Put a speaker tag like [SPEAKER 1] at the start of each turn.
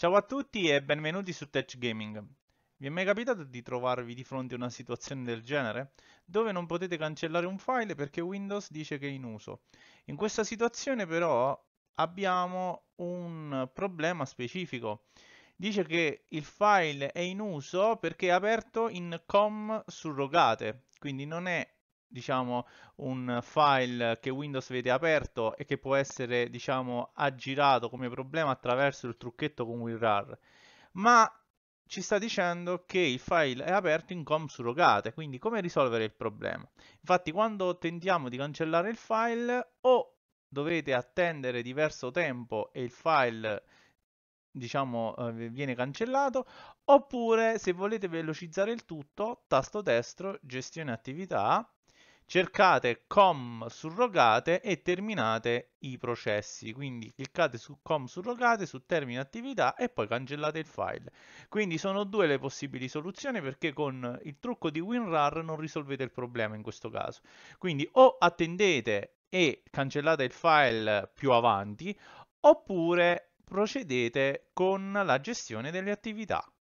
[SPEAKER 1] Ciao a tutti e benvenuti su Touch Gaming. Vi è mai capitato di trovarvi di fronte a una situazione del genere? Dove non potete cancellare un file perché Windows dice che è in uso. In questa situazione però abbiamo un problema specifico. Dice che il file è in uso perché è aperto in com surrogate, quindi non è diciamo, un file che Windows vede aperto e che può essere diciamo, aggirato come problema attraverso il trucchetto con WinRAR, ma ci sta dicendo che il file è aperto in com surrogate, quindi come risolvere il problema? Infatti quando tentiamo di cancellare il file o dovete attendere diverso tempo e il file diciamo eh, viene cancellato oppure se volete velocizzare il tutto tasto destro gestione attività cercate com surrogate e terminate i processi quindi cliccate su com surrogate su termine attività e poi cancellate il file quindi sono due le possibili soluzioni perché con il trucco di WinRAR non risolvete il problema in questo caso quindi o attendete e cancellate il file più avanti oppure procedete con la gestione delle attività